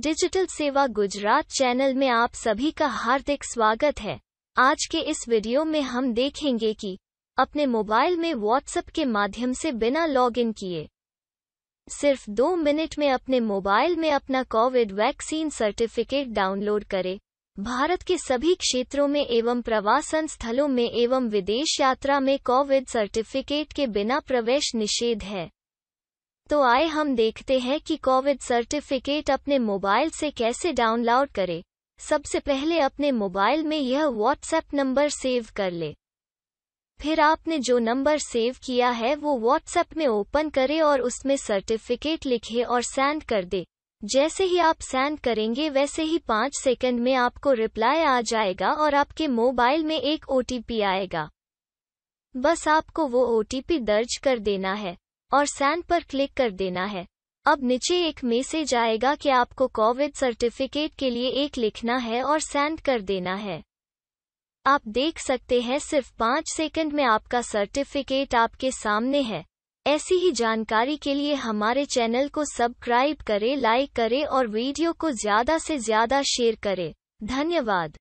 Digital सेवा Gujarat channel में आप सभी का हार्दिक स्वागत है आज के इस वीडियो में हम देखेंगे कि अपने मोबाइल में व्हाट्सएप के माध्यम से बिना लॉगिन किए सिर्फ दो मिनट में अपने मोबाइल में अपना कोविड वैक्सीन सर्टिफिकेट डाउनलोड करें भारत के सभी क्षेत्रों में एवं प्रवासन स्थलों में एवं विदेश यात्रा में कोविड सर्टिफिकेट के बिना प्रवेश निषेध है तो आए हम देखते हैं कि कोविड सर्टिफिकेट अपने मोबाइल से कैसे डाउनलोड करें। सबसे पहले अपने मोबाइल में यह व्हाट्सएप नंबर सेव कर ले फिर आपने जो नंबर सेव किया है वो व्हाट्सएप में ओपन करें और उसमें सर्टिफिकेट लिखे और सेंड कर दे जैसे ही आप सेंड करेंगे वैसे ही पाँच सेकंड में आपको रिप्लाई आ जाएगा और आपके मोबाइल में एक ओटीपी आएगा बस आपको वो ओटीपी दर्ज कर देना है और सैन पर क्लिक कर देना है अब नीचे एक मैसेज आएगा कि आपको कोविड सर्टिफिकेट के लिए एक लिखना है और सेंड कर देना है आप देख सकते हैं सिर्फ पाँच सेकंड में आपका सर्टिफिकेट आपके सामने है ऐसी ही जानकारी के लिए हमारे चैनल को सब्सक्राइब करें लाइक करें और वीडियो को ज्यादा से ज्यादा शेयर करें धन्यवाद